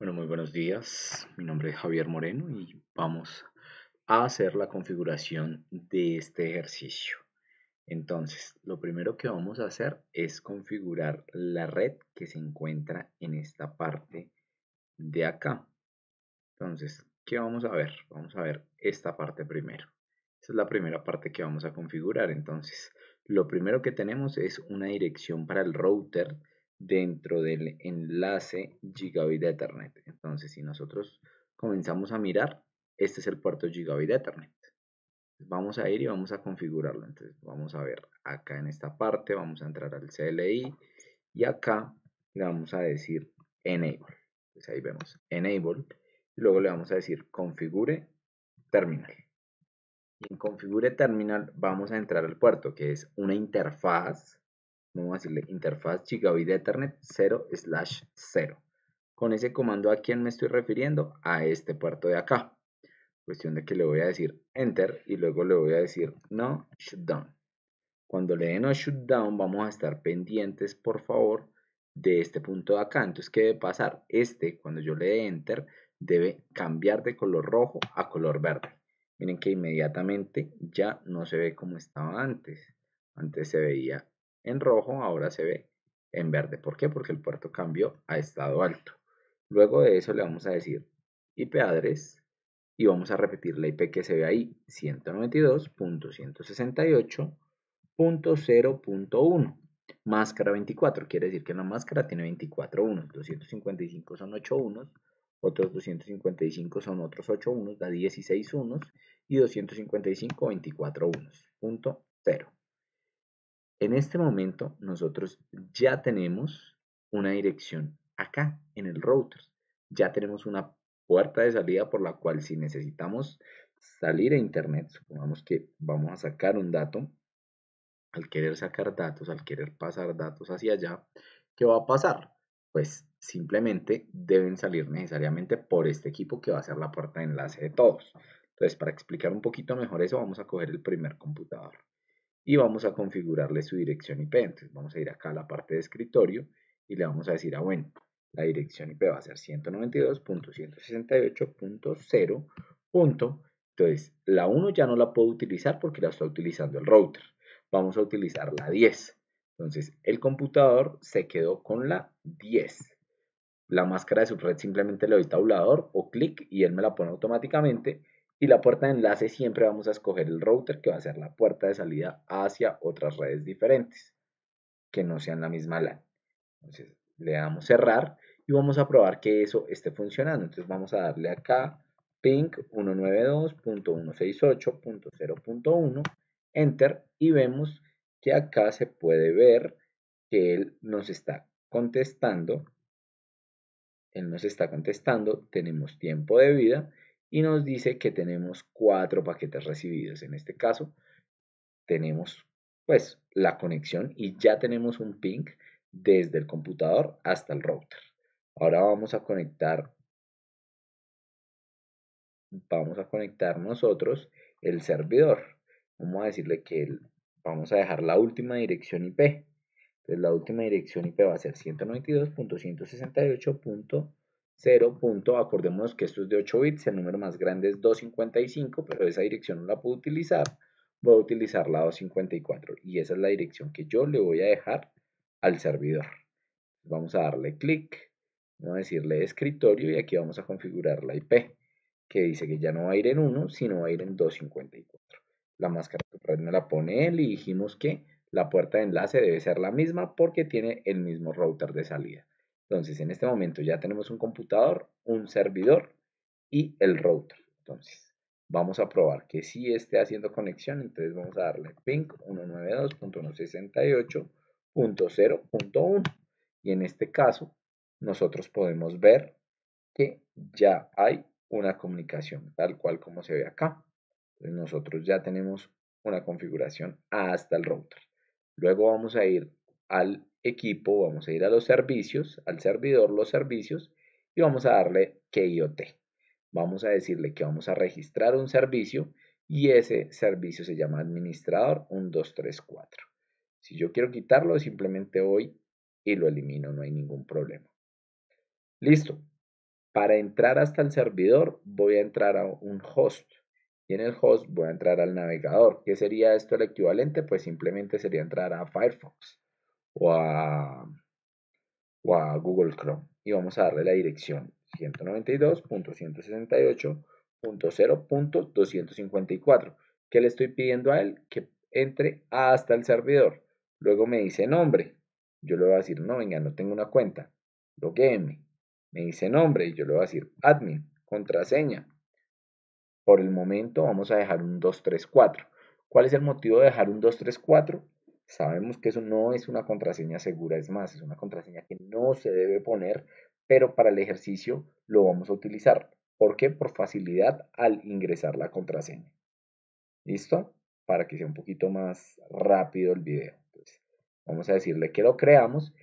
Bueno, muy buenos días. Mi nombre es Javier Moreno y vamos a hacer la configuración de este ejercicio. Entonces, lo primero que vamos a hacer es configurar la red que se encuentra en esta parte de acá. Entonces, ¿qué vamos a ver? Vamos a ver esta parte primero. Esta es la primera parte que vamos a configurar. Entonces, lo primero que tenemos es una dirección para el router dentro del enlace Gigabit Ethernet. Entonces, si nosotros comenzamos a mirar, este es el puerto Gigabit Ethernet. Vamos a ir y vamos a configurarlo. Entonces, vamos a ver acá en esta parte, vamos a entrar al CLI y acá le vamos a decir Enable. Entonces, pues ahí vemos Enable. Y luego le vamos a decir Configure Terminal. en Configure Terminal vamos a entrar al puerto, que es una interfaz vamos a decirle interfaz gigabit ethernet 0 slash 0. Con ese comando, ¿a quién me estoy refiriendo? A este puerto de acá. Cuestión de que le voy a decir enter y luego le voy a decir no shutdown. Cuando le dé no shutdown, vamos a estar pendientes, por favor, de este punto de acá. Entonces, ¿qué debe pasar? Este, cuando yo le dé enter, debe cambiar de color rojo a color verde. Miren que inmediatamente ya no se ve como estaba antes. Antes se veía en rojo, ahora se ve en verde. ¿Por qué? Porque el puerto cambió a estado alto. Luego de eso le vamos a decir IP address y vamos a repetir la IP que se ve ahí, 192.168.0.1. Máscara 24, quiere decir que la máscara tiene 24 unos, 255 son 8 unos, otros 255 son otros 8 unos, da 16 unos y 255 24 unos, punto 0. En este momento nosotros ya tenemos una dirección acá en el router. Ya tenemos una puerta de salida por la cual si necesitamos salir a internet, supongamos que vamos a sacar un dato, al querer sacar datos, al querer pasar datos hacia allá, ¿qué va a pasar? Pues simplemente deben salir necesariamente por este equipo que va a ser la puerta de enlace de todos. Entonces, para explicar un poquito mejor eso, vamos a coger el primer computador y vamos a configurarle su dirección IP. Entonces vamos a ir acá a la parte de escritorio y le vamos a decir, a ah, bueno, la dirección IP va a ser 192.168.0. Entonces, la 1 ya no la puedo utilizar porque la está utilizando el router. Vamos a utilizar la 10. Entonces, el computador se quedó con la 10. La máscara de subred simplemente le doy tabulador o clic y él me la pone automáticamente. Y la puerta de enlace siempre vamos a escoger el router que va a ser la puerta de salida hacia otras redes diferentes que no sean la misma LAN. Entonces le damos cerrar y vamos a probar que eso esté funcionando. Entonces vamos a darle acá ping 192.168.0.1 enter y vemos que acá se puede ver que él nos está contestando. Él nos está contestando, tenemos tiempo de vida y nos dice que tenemos cuatro paquetes recibidos. En este caso, tenemos pues la conexión y ya tenemos un ping desde el computador hasta el router. Ahora vamos a conectar vamos a conectar nosotros el servidor. Vamos a decirle que vamos a dejar la última dirección IP. Entonces la última dirección IP va a ser 192.168. 0. acordémonos que esto es de 8 bits, el número más grande es 255, pero esa dirección no la puedo utilizar, voy a utilizar la 254 y esa es la dirección que yo le voy a dejar al servidor. Vamos a darle clic, vamos a decirle escritorio y aquí vamos a configurar la IP que dice que ya no va a ir en 1, sino va a ir en 254. La máscara de red me la pone él y dijimos que la puerta de enlace debe ser la misma porque tiene el mismo router de salida. Entonces, en este momento ya tenemos un computador, un servidor y el router. Entonces, vamos a probar que sí esté haciendo conexión. Entonces, vamos a darle ping 192.168.0.1. Y en este caso, nosotros podemos ver que ya hay una comunicación, tal cual como se ve acá. nosotros ya tenemos una configuración hasta el router. Luego vamos a ir al equipo, vamos a ir a los servicios, al servidor los servicios y vamos a darle KIOT. Vamos a decirle que vamos a registrar un servicio y ese servicio se llama administrador 1234. Si yo quiero quitarlo, simplemente voy y lo elimino, no hay ningún problema. Listo. Para entrar hasta el servidor voy a entrar a un host y en el host voy a entrar al navegador. ¿Qué sería esto el equivalente? Pues simplemente sería entrar a Firefox o a, Google Chrome. Y vamos a darle la dirección 192.168.0.254 que le estoy pidiendo a él que entre hasta el servidor. Luego me dice nombre. Yo le voy a decir, no, venga, no tengo una cuenta. mi. Me dice nombre y yo le voy a decir admin, contraseña. Por el momento vamos a dejar un 234. ¿Cuál es el motivo de dejar un 234? Sabemos que eso no es una contraseña segura, es más, es una contraseña que no se debe poner, pero para el ejercicio lo vamos a utilizar. ¿Por qué? Por facilidad al ingresar la contraseña. ¿Listo? Para que sea un poquito más rápido el video. vamos a decirle que lo creamos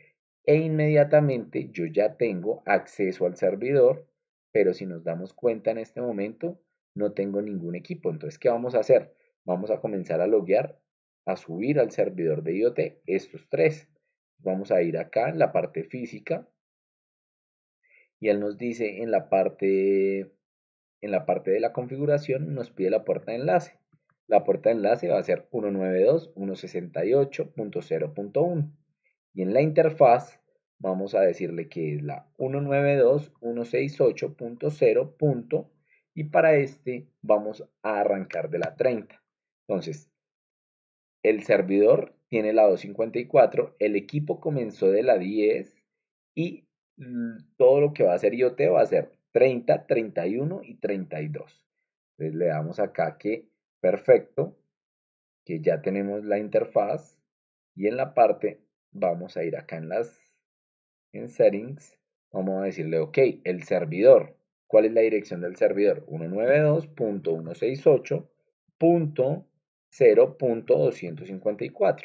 e inmediatamente yo ya tengo acceso al servidor, pero si nos damos cuenta en este momento, no tengo ningún equipo. Entonces, ¿qué vamos a hacer? Vamos a comenzar a loguear a subir al servidor de IoT estos tres. Vamos a ir acá en la parte física y él nos dice en la parte en la parte de la configuración nos pide la puerta de enlace. La puerta de enlace va a ser 192.168.0.1 y en la interfaz vamos a decirle que es la 192.168.0. y para este vamos a arrancar de la 30. Entonces, el servidor tiene la 254, el equipo comenzó de la 10 y mm, todo lo que va a ser IoT va a ser 30, 31 y 32. Entonces le damos acá que perfecto, que ya tenemos la interfaz y en la parte vamos a ir acá en las en settings, vamos a decirle ok, el servidor, ¿cuál es la dirección del servidor? 192.168. 0.254.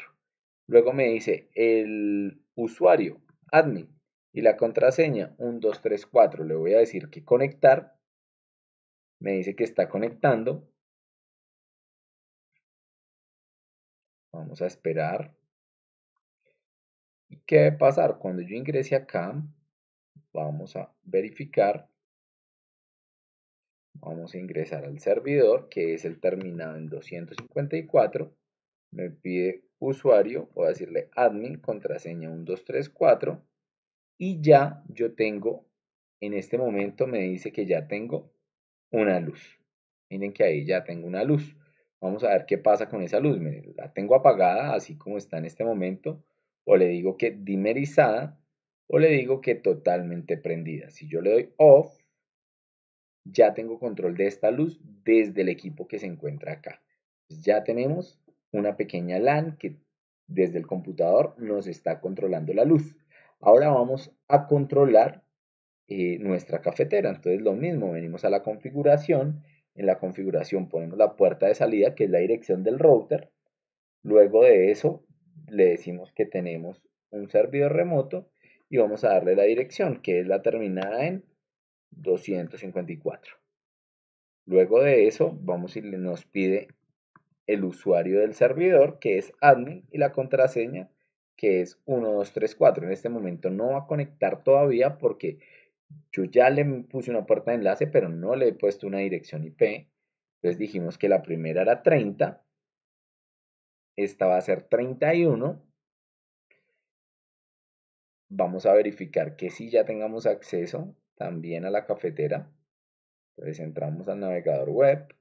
Luego me dice el usuario, admin, y la contraseña 1234. Le voy a decir que conectar. Me dice que está conectando. Vamos a esperar. ¿Y qué va pasar? Cuando yo ingrese acá, vamos a verificar. Vamos a ingresar al servidor, que es el terminado en 254. Me pide usuario, voy decirle admin, contraseña 1234. Y ya yo tengo, en este momento me dice que ya tengo una luz. Miren que ahí ya tengo una luz. Vamos a ver qué pasa con esa luz. la tengo apagada, así como está en este momento. O le digo que dimerizada, o le digo que totalmente prendida. Si yo le doy off, ya tengo control de esta luz desde el equipo que se encuentra acá. Pues ya tenemos una pequeña LAN que desde el computador nos está controlando la luz. Ahora vamos a controlar eh, nuestra cafetera. Entonces lo mismo, venimos a la configuración. En la configuración ponemos la puerta de salida, que es la dirección del router. Luego de eso le decimos que tenemos un servidor remoto y vamos a darle la dirección, que es la terminada en 254. Luego de eso, vamos y nos pide el usuario del servidor, que es admin, y la contraseña, que es 1234. En este momento no va a conectar todavía porque yo ya le puse una puerta de enlace, pero no le he puesto una dirección IP. Entonces dijimos que la primera era 30, esta va a ser 31. Vamos a verificar que sí ya tengamos acceso también a la cafetera. Entonces entramos al navegador web,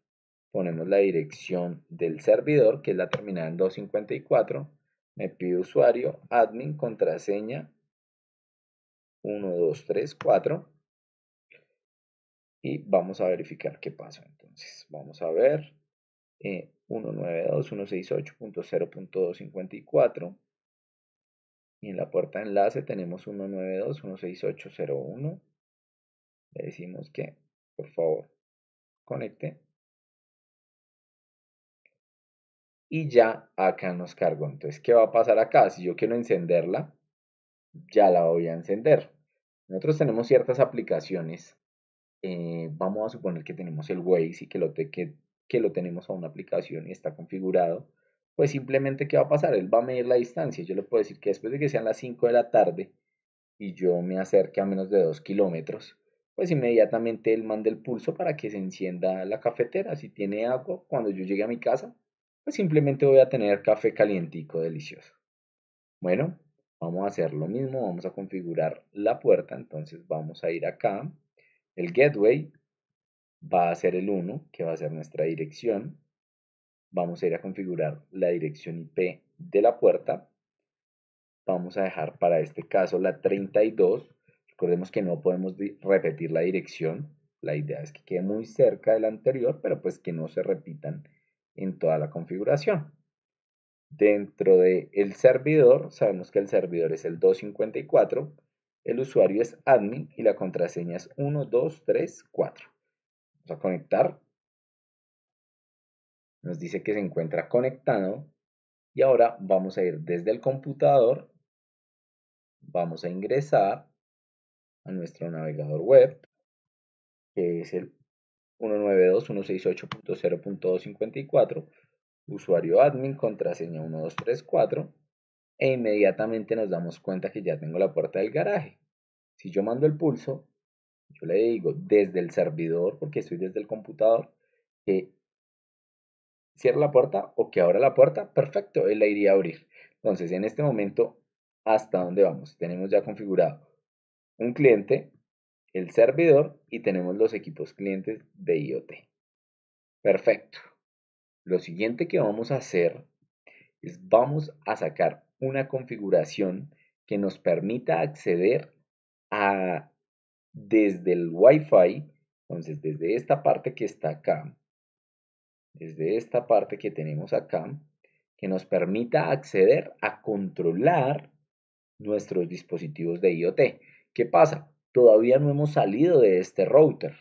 ponemos la dirección del servidor, que es la terminal en 254, me pide usuario, admin, contraseña 1234 y vamos a verificar qué pasa. Entonces, vamos a ver 192.168.0.254 eh, y en la puerta de enlace tenemos 192.168.01 le decimos que por favor conecte y ya acá nos cargó entonces qué va a pasar acá si yo quiero encenderla ya la voy a encender nosotros tenemos ciertas aplicaciones eh, vamos a suponer que tenemos el Waze y que lo, que, que lo tenemos a una aplicación y está configurado pues simplemente qué va a pasar, él va a medir la distancia. Yo le puedo decir que después de que sean las 5 de la tarde y yo me acerque a menos de 2 kilómetros, pues inmediatamente él manda el pulso para que se encienda la cafetera. Si tiene agua, cuando yo llegue a mi casa, pues simplemente voy a tener café calientico delicioso. Bueno, vamos a hacer lo mismo, vamos a configurar la puerta, entonces vamos a ir acá, el gateway va a ser el 1, que va a ser nuestra dirección, vamos a ir a configurar la dirección IP de la puerta, vamos a dejar para este caso la 32, Recordemos que no podemos repetir la dirección. La idea es que quede muy cerca del anterior, pero pues que no se repitan en toda la configuración. Dentro del el servidor, sabemos que el servidor es el 254, el usuario es admin y la contraseña es 1234. Vamos a conectar. Nos dice que se encuentra conectado y ahora vamos a ir desde el computador, vamos a ingresar a nuestro navegador web, que es el 192.168.0.254, usuario admin, contraseña 1234, e inmediatamente nos damos cuenta que ya tengo la puerta del garaje. Si yo mando el pulso, yo le digo desde el servidor, porque estoy desde el computador, que cierra la puerta o que abra la puerta, perfecto, él la iría a abrir. Entonces, en este momento, ¿hasta dónde vamos? Tenemos ya configurado un cliente, el servidor y tenemos los equipos clientes de IoT. Perfecto. Lo siguiente que vamos a hacer es vamos a sacar una configuración que nos permita acceder a desde el Wi-Fi, entonces desde esta parte que está acá, desde esta parte que tenemos acá, que nos permita acceder a controlar nuestros dispositivos de IoT. ¿Qué pasa? Todavía no hemos salido de este router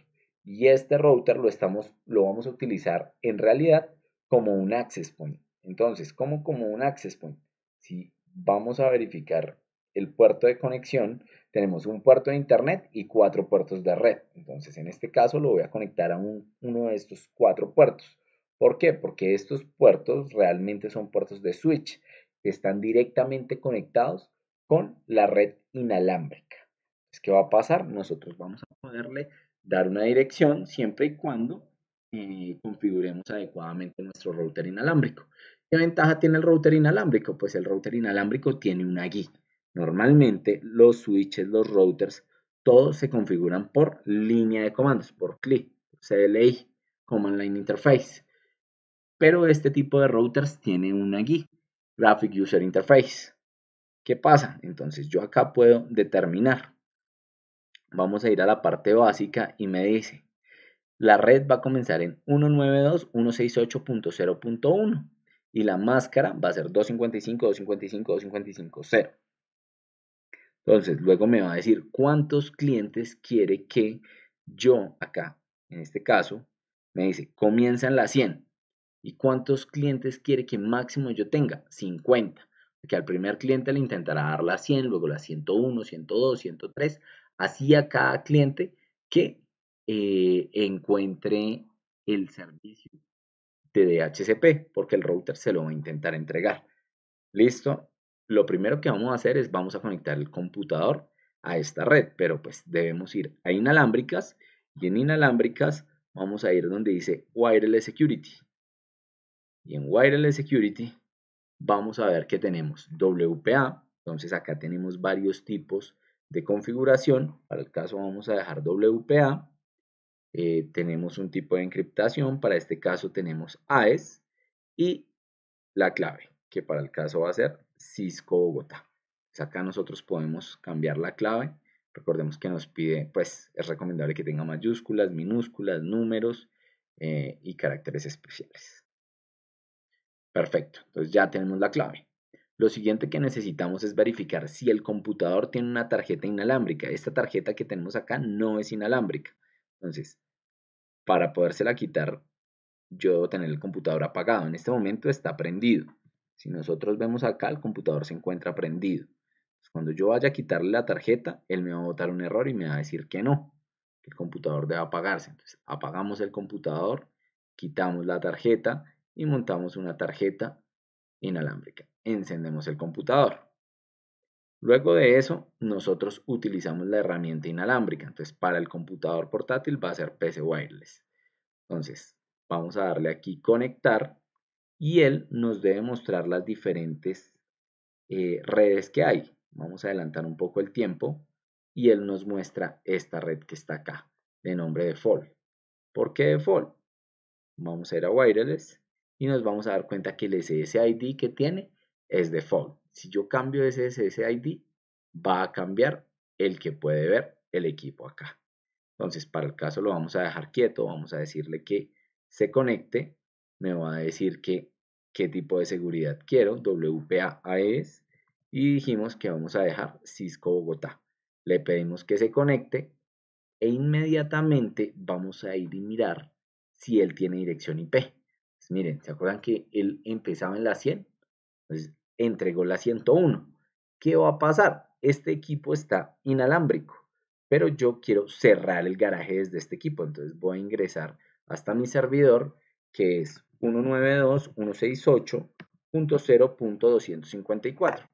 y este router lo, estamos, lo vamos a utilizar en realidad como un access point. Entonces, ¿cómo como un access point? Si vamos a verificar el puerto de conexión, tenemos un puerto de internet y cuatro puertos de red. Entonces, en este caso lo voy a conectar a uno de estos cuatro puertos. ¿Por qué? Porque estos puertos realmente son puertos de switch que están directamente conectados con la red inalámbrica. Pues, ¿qué va a pasar? Nosotros vamos a poderle dar una dirección siempre y cuando eh, configuremos adecuadamente nuestro router inalámbrico. ¿Qué ventaja tiene el router inalámbrico? Pues el router inalámbrico tiene una guía. Normalmente los switches, los routers, todos se configuran por línea de comandos, por CLI, CLI, Command Line Interface. Pero este tipo de routers tiene una guía, Graphic User Interface. ¿Qué pasa? Entonces yo acá puedo determinar Vamos a ir a la parte básica y me dice, la red va a comenzar en 192.168.0.1 y la máscara va a ser 255.255.255.0 Entonces, luego me va a decir cuántos clientes quiere que yo acá, en este caso, me dice, en la 100. ¿Y cuántos clientes quiere que máximo yo tenga? 50. Porque al primer cliente le intentará dar la 100, luego la 101, 102, 103, así a cada cliente que eh, encuentre el servicio de DHCP, porque el router se lo va a intentar entregar. Listo. Lo primero que vamos a hacer es vamos a conectar el computador a esta red, pero pues debemos ir a inalámbricas y en inalámbricas vamos a ir donde dice Wireless Security. Y en Wireless Security vamos a ver que tenemos WPA, entonces acá tenemos varios tipos de configuración, para el caso vamos a dejar WPA, eh, tenemos un tipo de encriptación, para este caso tenemos AES y la clave, que para el caso va a ser Cisco Bogotá. acá nosotros podemos cambiar la clave, recordemos que nos pide, pues es recomendable que tenga mayúsculas, minúsculas, números eh, y caracteres especiales. Perfecto, entonces ya tenemos la clave. Lo siguiente que necesitamos es verificar si el computador tiene una tarjeta inalámbrica. Esta tarjeta que tenemos acá no es inalámbrica. Entonces, para podérsela quitar, yo debo tener el computador apagado. En este momento está prendido. Si nosotros vemos acá, el computador se encuentra prendido. cuando yo vaya a quitarle la tarjeta, él me va a botar un error y me va a decir que no, que el computador debe apagarse. Entonces, apagamos el computador, quitamos la tarjeta y montamos una tarjeta inalámbrica. Encendemos el computador. Luego de eso, nosotros utilizamos la herramienta inalámbrica. Entonces, para el computador portátil va a ser PC Wireless. Entonces, vamos a darle aquí conectar y él nos debe mostrar las diferentes eh, redes que hay. Vamos a adelantar un poco el tiempo y él nos muestra esta red que está acá, de nombre default. ¿Por qué default? Vamos a ir a wireless y nos vamos a dar cuenta que el SSID que tiene es default. Si yo cambio ese SSID, va a cambiar el que puede ver el equipo acá. Entonces, para el caso lo vamos a dejar quieto, vamos a decirle que se conecte, me va a decir que qué tipo de seguridad quiero, WPA AES, y dijimos que vamos a dejar Cisco Bogotá. Le pedimos que se conecte e inmediatamente vamos a ir y mirar si él tiene dirección IP. Pues miren, ¿se acuerdan que él empezaba en la 100? Entonces, entregó la 101. ¿Qué va a pasar? Este equipo está inalámbrico, pero yo quiero cerrar el garaje desde este equipo, entonces voy a ingresar hasta mi servidor, que es 192.168.0.254.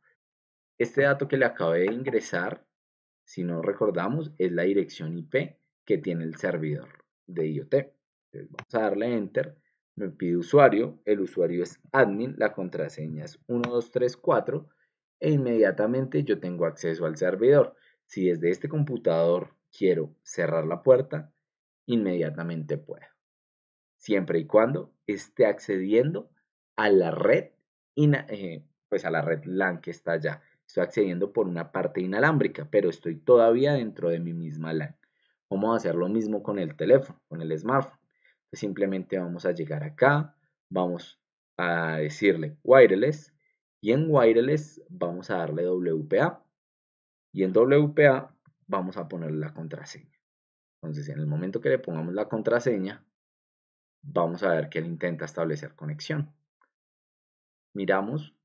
Este dato que le acabé de ingresar, si no recordamos, es la dirección IP que tiene el servidor de IoT. Entonces vamos a darle Enter me pide usuario, el usuario es admin, la contraseña es 1234 e inmediatamente yo tengo acceso al servidor. Si desde este computador quiero cerrar la puerta, inmediatamente puedo. Siempre y cuando esté accediendo a la red, eh, pues a la red LAN que está allá. Estoy accediendo por una parte inalámbrica, pero estoy todavía dentro de mi misma LAN. cómo hacer lo mismo con el teléfono, con el smartphone simplemente vamos a llegar acá, vamos a decirle wireless y en wireless vamos a darle WPA y en WPA vamos a ponerle la contraseña. Entonces en el momento que le pongamos la contraseña vamos a ver que él intenta establecer conexión. Miramos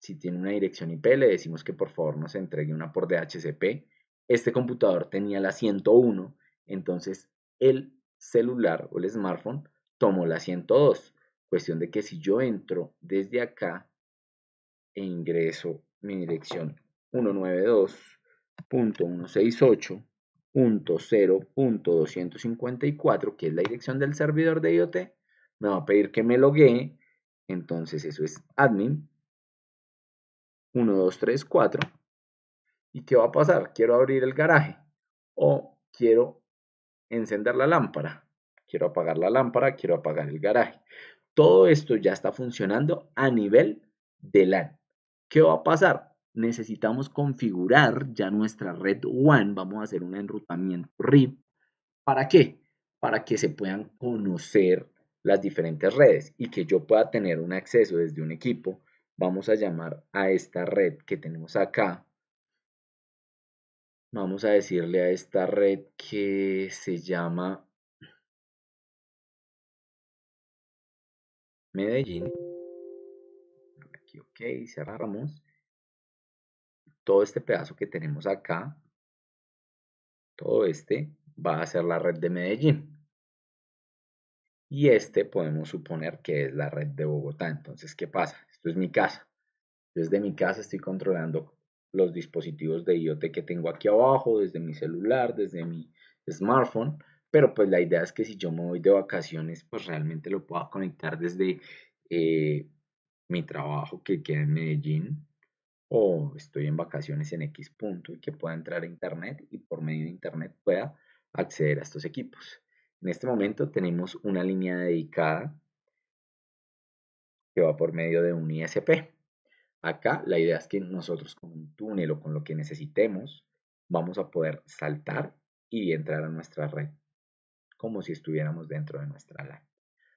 si tiene una dirección IP, le decimos que por favor nos entregue una por DHCP. Este computador tenía la 101, entonces él celular o el smartphone, tomo la 102. Cuestión de que si yo entro desde acá e ingreso mi dirección 192.168.0.254, que es la dirección del servidor de IoT, me va a pedir que me loguee. Entonces eso es admin 1234. ¿Y qué va a pasar? Quiero abrir el garaje o quiero encender la lámpara, quiero apagar la lámpara, quiero apagar el garaje. Todo esto ya está funcionando a nivel de LAN. ¿Qué va a pasar? Necesitamos configurar ya nuestra red WAN. Vamos a hacer un enrutamiento RIP. ¿Para qué? Para que se puedan conocer las diferentes redes y que yo pueda tener un acceso desde un equipo. Vamos a llamar a esta red que tenemos acá Vamos a decirle a esta red que se llama Medellín. Aquí, ok, cerramos. Todo este pedazo que tenemos acá, todo este, va a ser la red de Medellín. Y este podemos suponer que es la red de Bogotá. Entonces, ¿qué pasa? Esto es mi casa. Desde mi casa estoy controlando los dispositivos de IoT que tengo aquí abajo, desde mi celular, desde mi smartphone, pero pues la idea es que si yo me voy de vacaciones, pues realmente lo pueda conectar desde eh, mi trabajo que queda en Medellín o estoy en vacaciones en X punto y que pueda entrar a internet y por medio de internet pueda acceder a estos equipos. En este momento tenemos una línea dedicada que va por medio de un ISP. Acá la idea es que nosotros con un túnel o con lo que necesitemos vamos a poder saltar y entrar a nuestra red, como si estuviéramos dentro de nuestra LAN.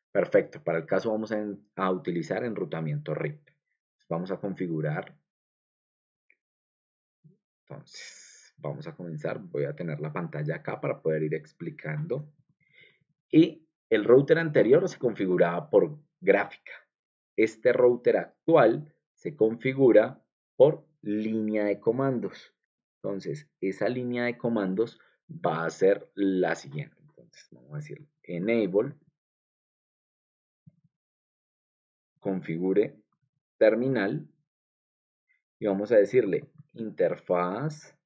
Perfecto, para el caso vamos a, utilizar enrutamiento RIP. Vamos a configurar. Entonces, vamos a comenzar. Voy a tener la pantalla acá para poder ir explicando. Y el router anterior se configuraba por gráfica. Este router actual se configura por línea de comandos. Entonces, esa línea de comandos va a ser la siguiente. Entonces, vamos a decir enable configure terminal y vamos a decirle interfaz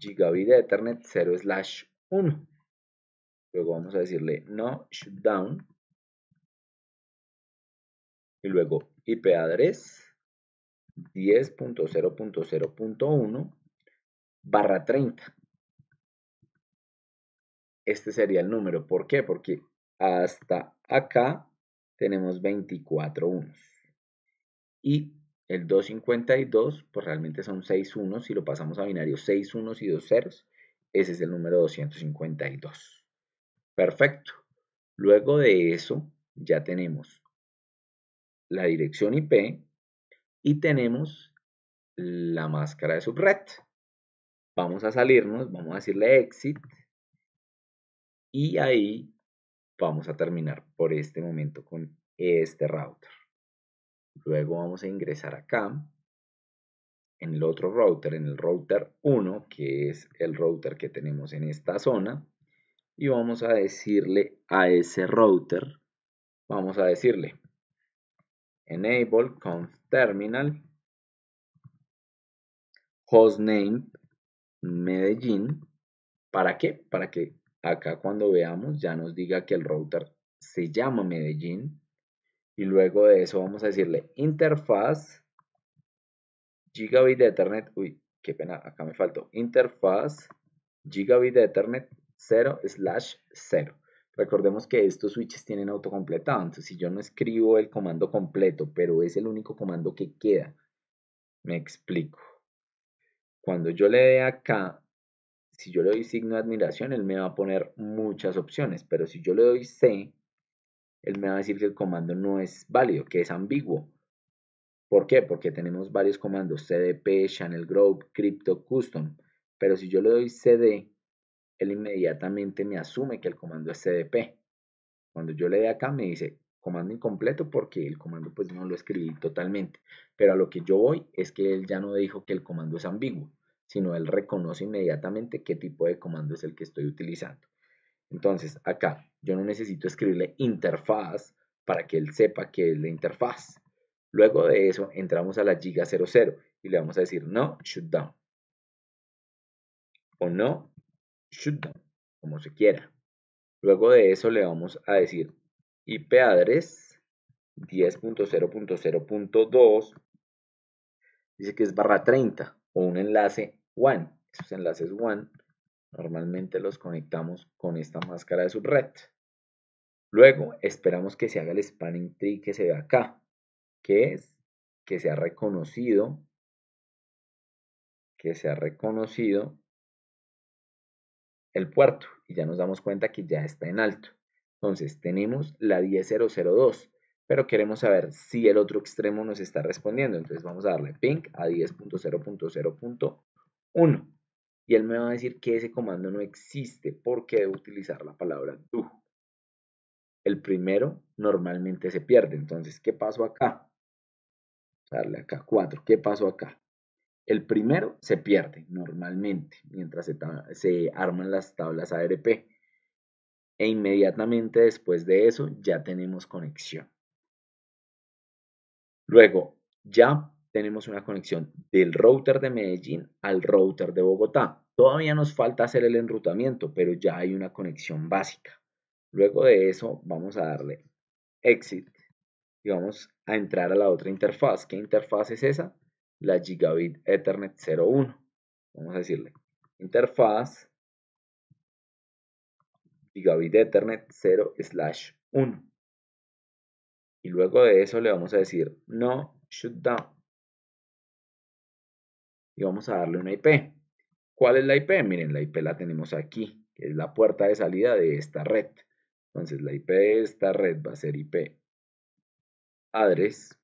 gigabit ethernet 0 slash 1 luego vamos a decirle no shutdown y luego IP address 10.0.0.1 barra 30. Este sería el número. ¿Por qué? Porque hasta acá tenemos 24 unos. Y el 252, pues realmente son 6 unos. Si lo pasamos a binario 6 unos y 2 ceros, ese es el número 252. Perfecto. Luego de eso, ya tenemos la dirección IP y tenemos la máscara de subred. Vamos a salirnos, vamos a decirle exit y ahí vamos a terminar por este momento con este router. Luego vamos a ingresar acá en el otro router, en el router 1, que es el router que tenemos en esta zona, y vamos a decirle a ese router, vamos a decirle enable conf terminal hostname Medellín. ¿Para qué? Para que acá cuando veamos ya nos diga que el router se llama Medellín. Y luego de eso vamos a decirle interfaz gigabit de Ethernet. Uy, qué pena, acá me faltó. Interfaz gigabit de Ethernet 0 slash 0. Recordemos que estos switches tienen autocompletado, entonces si yo no escribo el comando completo, pero es el único comando que queda, me explico. Cuando yo le dé acá, si yo le doy signo de admiración, él me va a poner muchas opciones, pero si yo le doy C, él me va a decir que el comando no es válido, que es ambiguo. ¿Por qué? Porque tenemos varios comandos, CDP, Channel Group, Crypto Custom, pero si yo le doy CD, él inmediatamente me asume que el comando es CDP. Cuando yo le dé acá me dice comando incompleto porque el comando pues no lo escribí totalmente. Pero a lo que yo voy es que él ya no dijo que el comando es ambiguo, sino él reconoce inmediatamente qué tipo de comando es el que estoy utilizando. Entonces acá yo no necesito escribirle interfaz para que él sepa que es la interfaz. Luego de eso entramos a la giga 00 y le vamos a decir no shutdown o no como se quiera. Luego de eso le vamos a decir IP address 10.0.0.2 dice que es barra 30 o un enlace one, Esos enlaces one normalmente los conectamos con esta máscara de subred. Luego esperamos que se haga el spanning tree que se ve acá, que es que se ha reconocido que se ha reconocido el puerto y ya nos damos cuenta que ya está en alto. Entonces tenemos la 10002, pero queremos saber si el otro extremo nos está respondiendo. Entonces vamos a darle ping a 10.0.0.1 y él me va a decir que ese comando no existe porque debo utilizar la palabra do. El primero normalmente se pierde. Entonces, ¿qué pasó acá? Darle acá 4. ¿Qué pasó acá? El primero se pierde normalmente mientras se, arman las tablas ARP. E inmediatamente después de eso ya tenemos conexión. Luego, ya tenemos una conexión del router de Medellín al router de Bogotá. Todavía nos falta hacer el enrutamiento, pero ya hay una conexión básica. Luego de eso vamos a darle exit y vamos a entrar a la otra interfaz. ¿Qué interfaz es esa? la Gigabit Ethernet 01. Vamos a decirle interfaz Gigabit Ethernet 0 slash 1. Y luego de eso le vamos a decir no shutdown. Y vamos a darle una IP. ¿Cuál es la IP? Miren, la IP la tenemos aquí, que es la puerta de salida de esta red. Entonces la IP de esta red va a ser IP address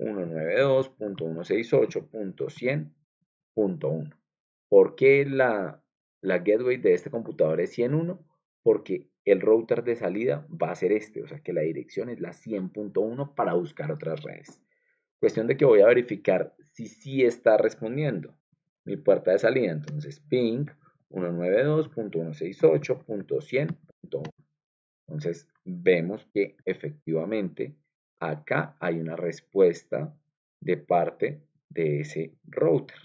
192.168.100.1. ¿Por qué la, la gateway de este computador es 101? Porque el router de salida va a ser este, o sea que la dirección es la 100.1 para buscar otras redes. Cuestión de que voy a verificar si sí está respondiendo mi puerta de salida. Entonces, ping 192.168.100.1. Entonces, vemos que efectivamente acá hay una respuesta de parte de ese router.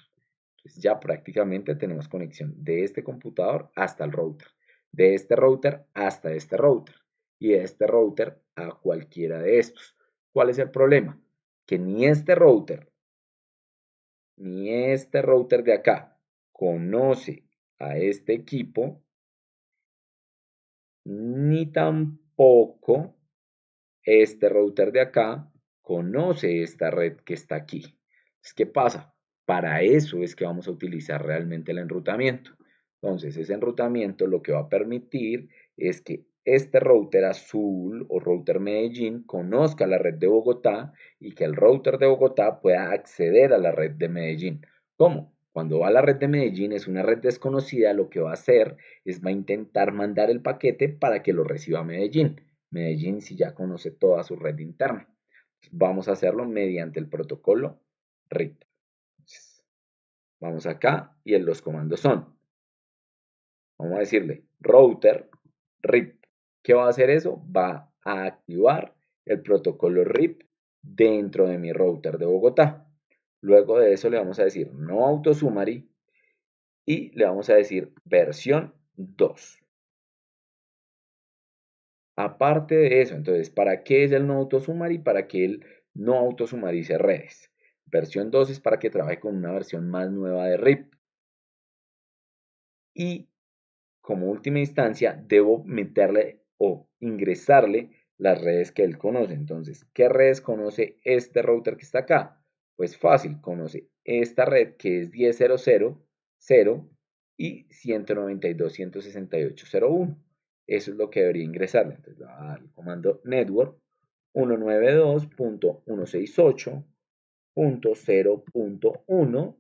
ya prácticamente tenemos conexión de este computador hasta el router, de este router hasta este router y de este router a cualquiera de estos. ¿Cuál es el problema? Que ni este router, ni este router de acá conoce a este equipo, ni tampoco este router de acá conoce esta red que está aquí. ¿qué pasa? Para eso es que vamos a utilizar realmente el enrutamiento. Entonces, ese enrutamiento lo que va a permitir es que este router azul o router Medellín conozca la red de Bogotá y que el router de Bogotá pueda acceder a la red de Medellín. ¿Cómo? Cuando va a la red de Medellín es una red desconocida, lo que va a hacer es va a intentar mandar el paquete para que lo reciba Medellín. Medellín si ya conoce toda su red interna. Vamos a hacerlo mediante el protocolo RIP Vamos acá y en los comandos son. Vamos a decirle router RIP. ¿Qué va a hacer eso? Va a activar el protocolo RIP dentro de mi router de Bogotá. Luego de eso le vamos a decir no auto y le vamos a decir versión 2. Aparte de eso, entonces, ¿para qué es el no autosumar y para qué él no autosumarice redes? Versión 2 es para que trabaje con una versión más nueva de RIP. Y como última instancia, debo meterle o ingresarle las redes que él conoce. Entonces, ¿qué redes conoce este router que está acá? Pues fácil, conoce esta red que es 10.0.0.0 y 192.168.01. Eso es lo que debería ingresarle. Entonces le va a dar el comando network 192.168.0.1.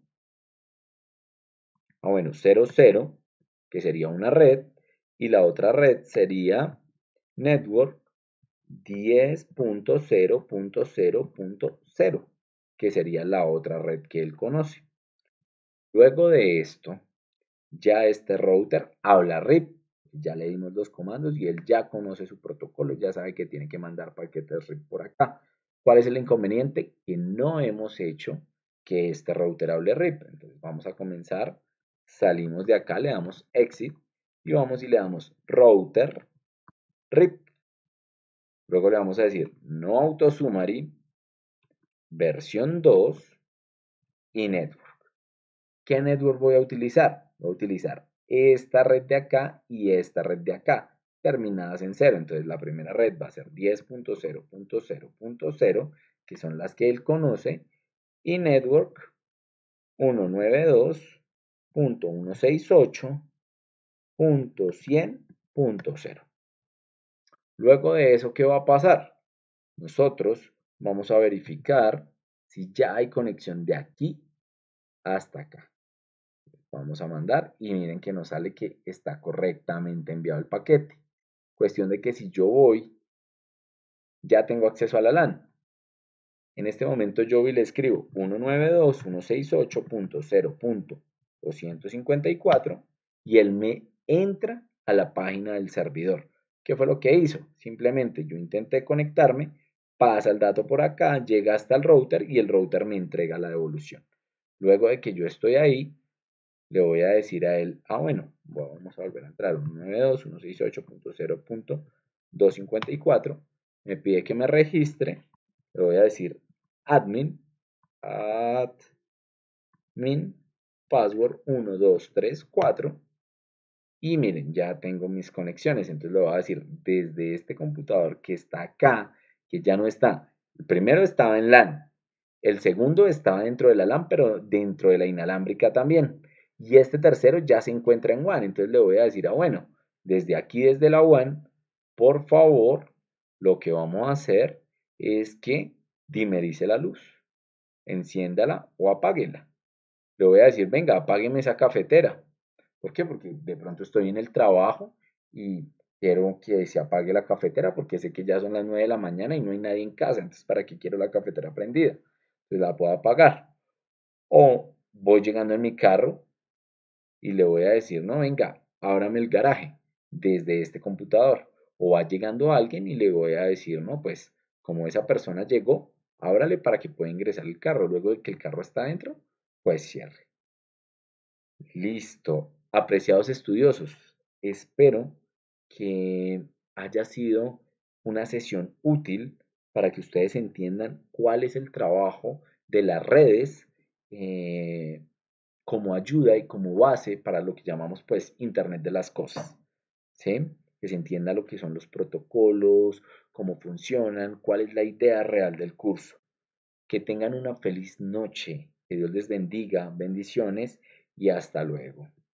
Ah, bueno, 00, que sería una red, y la otra red sería network 10.0.0.0, que sería la otra red que él conoce. Luego de esto, ya este router habla RIP ya le dimos los comandos y él ya conoce su protocolo, ya sabe que tiene que mandar paquetes RIP por acá. ¿Cuál es el inconveniente? Que no hemos hecho que este router hable RIP. Entonces vamos a comenzar, salimos de acá, le damos exit y vamos y le damos router RIP. Luego le vamos a decir no auto versión 2 y network. ¿Qué network voy a utilizar? Voy a utilizar esta red de acá y esta red de acá, terminadas en 0. Entonces la primera red va a ser 10.0.0.0, que son las que él conoce, y network 192.168.100.0. Luego de eso, ¿qué va a pasar? Nosotros vamos a verificar si ya hay conexión de aquí hasta acá. Vamos a mandar y miren que nos sale que está correctamente enviado el paquete. Cuestión de que si yo voy, ya tengo acceso a la LAN. En este momento yo le escribo 192.168.0.254 y él me entra a la página del servidor. ¿Qué fue lo que hizo? Simplemente yo intenté conectarme, pasa el dato por acá, llega hasta el router y el router me entrega la devolución. Luego de que yo estoy ahí, le voy a decir a él, ah bueno, vamos a volver a entrar, 192.168.0.254 me pide que me registre, le voy a decir admin, admin, password 1234, y miren, ya tengo mis conexiones, entonces le voy a decir desde este computador que está acá, que ya no está, el primero estaba en LAN, el segundo estaba dentro de la LAN, pero dentro de la inalámbrica también y este tercero ya se encuentra en WAN. Entonces le voy a decir ah bueno, desde aquí, desde la WAN, por favor, lo que vamos a hacer es que dimerice la luz, enciéndala o apáguela. Le voy a decir, venga, apágueme esa cafetera. ¿Por qué? Porque de pronto estoy en el trabajo y quiero que se apague la cafetera porque sé que ya son las 9 de la mañana y no hay nadie en casa. Entonces, ¿para qué quiero la cafetera prendida? entonces la puedo apagar. O voy llegando en mi carro y le voy a decir, no, venga, ábrame el garaje desde este computador. O va llegando alguien y le voy a decir, no, pues como esa persona llegó, ábrale para que pueda ingresar el carro. Luego de que el carro está adentro, pues cierre. Listo. Apreciados estudiosos, espero que haya sido una sesión útil para que ustedes entiendan cuál es el trabajo de las redes eh, como ayuda y como base para lo que llamamos pues Internet de las Cosas. ¿sí? Que se entienda lo que son los protocolos, cómo funcionan, cuál es la idea real del curso. Que tengan una feliz noche, que Dios les bendiga, bendiciones y hasta luego.